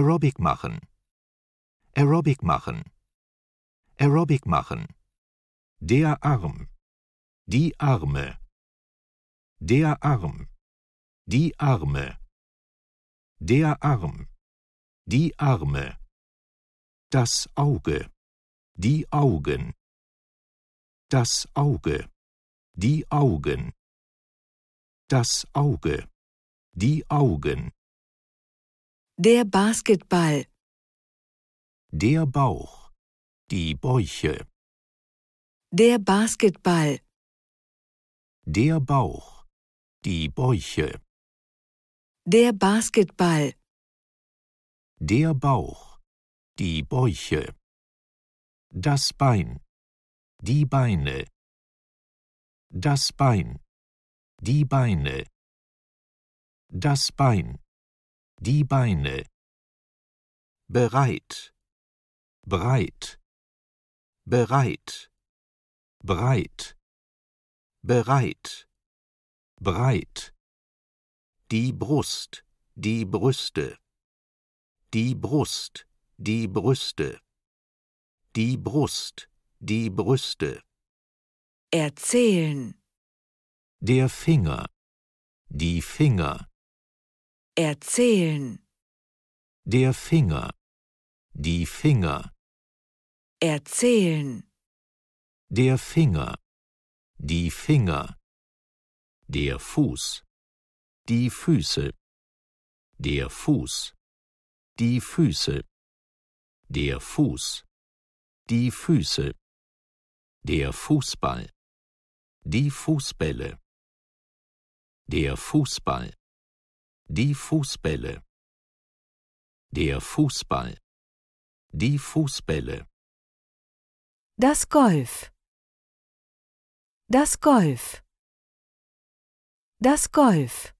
Aerobic machen. Aerobic machen. Aerobic machen. Der Arm. Die Arme. Der Arm. Die Arme. Der Arm. Die Arme. Das Auge. Die Augen. Das Auge. Die Augen. Das Auge. Die Augen. Der Basketball. Der Bauch. Die Bäuche. Der Basketball. Der Bauch. Die Bäuche. Der Basketball. Der Bauch. Die Bäuche. Das Bein. Die Beine. Das Bein. Die Beine. Das Bein die Beine, bereit, breit, bereit, breit, bereit, breit, die Brust, die Brüste, die Brust, die Brüste, die Brust, die Brüste. Erzählen. Der Finger, die Finger, Erzählen. Der Finger. Die Finger. Erzählen. Der Finger. Die Finger. Der Fuß. Die Füße. Der Fuß. Die Füße. Der Fuß. Die Füße. Der Fußball. Die Fußbälle. Der Fußball. Die Fußbälle. Der Fußball. Die Fußbälle. Das Golf. Das Golf. Das Golf.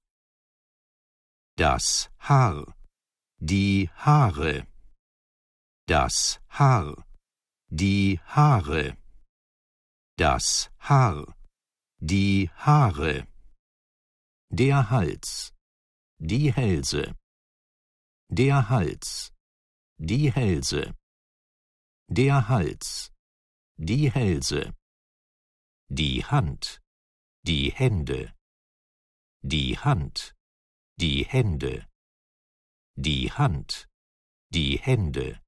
Das Haar. Die Haare. Das Haar. Die Haare. Das Haar. Die Haare. Der Hals. Die Hälse. Der Hals. Die Hälse. Der Hals. Die Hälse. Die Hand. Die Hände. Die Hand. Die Hände. Die Hand. Die Hände.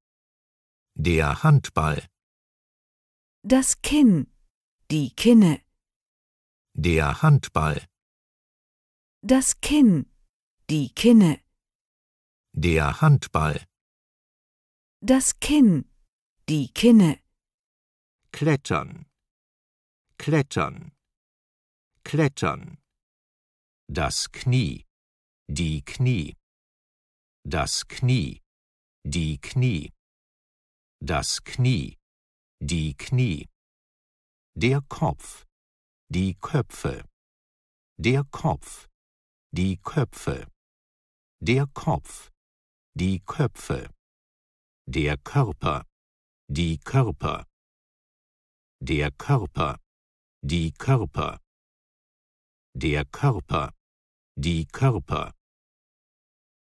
Der Handball. Das Kinn. Die Kinne. Der Handball. Das Kinn die Kinne. Der Handball. Das Kinn, die Kinne. Klettern, klettern, klettern. Das Knie, die Knie. Das Knie, die Knie. Das Knie, die Knie. Der Kopf, die Köpfe. Der Kopf, die Köpfe der Kopf, die Köpfe, der Körper, die Körper, der Körper, die Körper, der Körper, die Körper,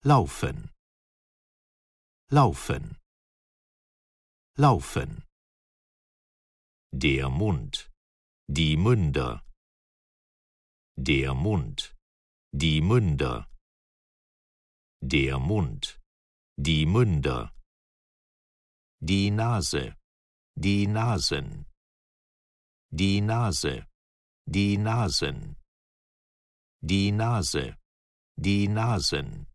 laufen, laufen, laufen, der Mund, die Münder, der Mund, die Münder, der Mund, die Münder, die Nase, die Nasen, die Nase, die Nasen, die Nase, die Nasen,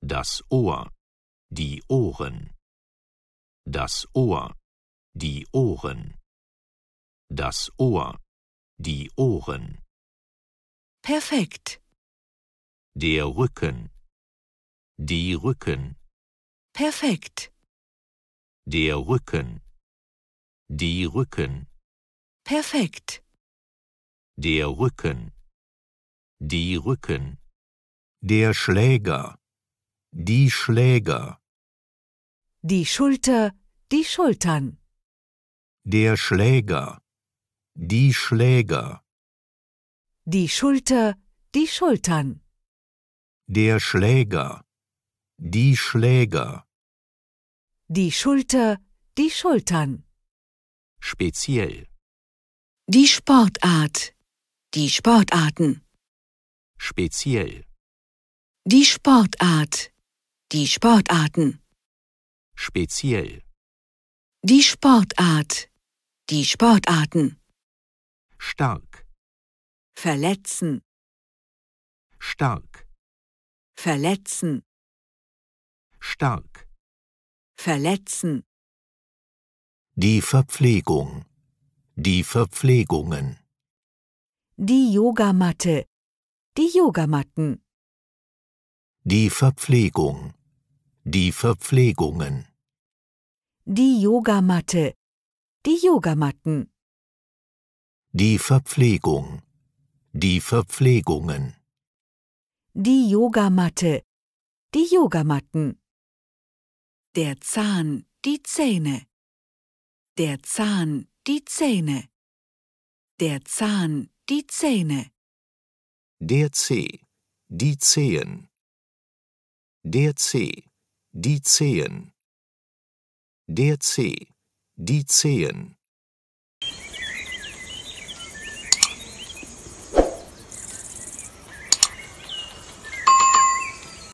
das Ohr, die Ohren, das Ohr, die Ohren, das Ohr, die Ohren. Perfekt. Der Rücken, die Rücken. Perfekt. Der Rücken. Die Rücken. Perfekt. Der Rücken. Die Rücken. Der Schläger. Die Schläger. Die Schulter, die Schultern. Der Schläger. Die Schläger. Die Schulter, die Schultern. Der Schläger. Die Schläger. Die Schulter, die Schultern. Speziell. Die Sportart, die Sportarten. Speziell. Die Sportart, die Sportarten. Speziell. Die Sportart, die Sportarten. Stark. Verletzen. Stark. Verletzen stark. Verletzen. Die Verpflegung. Die Verpflegungen. Die Yogamatte. Die Yogamatten. Die Verpflegung. Die Verpflegungen. Die Yogamatte. Die Yogamatten. Die Verpflegung. Die Verpflegungen. Die Yogamatte. Die Yogamatten. Der Zahn, die Zähne. Der Zahn, die Zähne. Der Zahn, die Zähne. Der Zeh, die Zehen. Der Zeh, die Zehen. Der Zeh, die Zehen.